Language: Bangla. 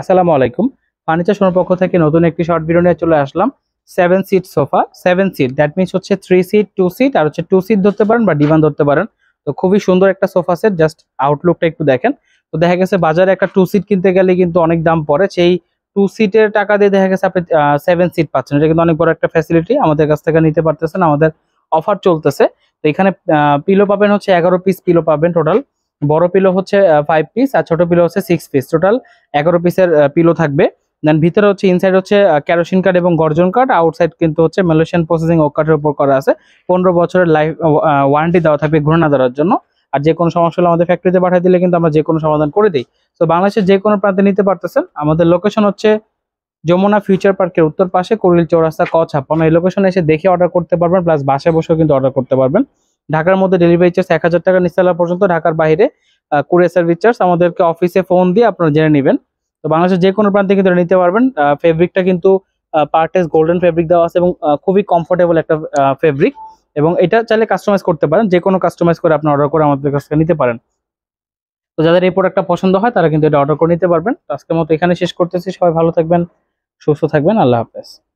আসসালামু আলাইকুম ফার্নিচার শোনার পক্ষ থেকে নতুন একটি শর্ট ভিডিও নিয়ে চলে আসলাম seven seat sofa seven seat that means হচ্ছে থ্রি সিট টু সিট আর হচ্ছে টু সিট ধরতে পারেন বা ডিভান ধরতে পারেন তো খুবই সুন্দর একটা সোফা সেট জাস্ট আউটলুকটা একটু দেখেন তো দেখা গেছে বাজারে একটা টু সিট কিনতে গেলে কিন্তু অনেক দাম পড়ে সেই টু সিটের টাকা দিয়ে দেখা গেছে আপনি সেভেন সিট পাচ্ছেন এটা কিন্তু অনেক বড় একটা ফ্যাসিলিটি আমাদের কাছ থেকে নিতে পারতেছেন আমাদের অফার চলতেছে তো এখানে পিলো পাবেন হচ্ছে এগারো পিস পিলো পাবেন টোটাল বড় পিলো হচ্ছে ফাইভ পিস আর ছোট পিলো হচ্ছে সিক্স পিস টোটাল এগারো পিসের পিলো থাকবে দেন ভিতরে হচ্ছে ইনসাইড হচ্ছে ক্যারোসিন কার্ড এবং গর্জন কার্ড আউটসাইড কিন্তু হচ্ছে মালয়েশিয়ান প্রসেসিং ও কার্ডের উপর করা আছে পনেরো বছরের লাইফ ওয়ারেন্টি দেওয়া থাকবে ঘূর্ণা ধরার জন্য আর যে কোনো সমস্যা হলে আমাদের ফ্যাক্টরিতে পাঠিয়ে দিলে কিন্তু আমরা যে কোনো সমাধান করে দিই তো বাংলাদেশের যে কোনো প্রান্তে নিতে পারতেছেন আমাদের লোকেশন হচ্ছে যমুনা ফিউচার পার্কের উত্তর পাশে কুড়িল চৌরাস্তা ক ছাপ্পান্ন এই লোকেশনে এসে দেখে অর্ডার করতে পারবেন প্লাস বাসায় বসেও কিন্তু অর্ডার করতে পারবেন ঢাকার মধ্যে ডেলিভারি চার্জ এক হাজার টাকা নিচতলা পর্যন্ত ঢাকার বাইরে কুরিয়ার সার্ভিস চার্জ আমাদেরকে অফিসে ফোন দিয়ে আপনারা জেনে নেবেন তো বাংলাদেশের যে কোনো প্রান্তে কিন্তু নিতে পারবেন ফেব্রিকটা কিন্তু পার্টেস গোল্ডেন ফেব্রিক দেওয়া আছে এবং খুবই কমফোর্টেবল একটা ফেব্রিক এবং এটা চাইলে কাস্টমাইজ করতে পারেন যে কোনো কাস্টমাইজ করে আপনি অর্ডার করে আমাদের কাছ থেকে নিতে পারেন তো যাদের এই প্রোডাক্টটা পছন্দ হয় তারা কিন্তু এটা অর্ডার করে নিতে পারবেন আজকের মতো এখানে শেষ করতেছি সবাই ভালো থাকবেন সুস্থ থাকবেন আল্লাহ হাফেজ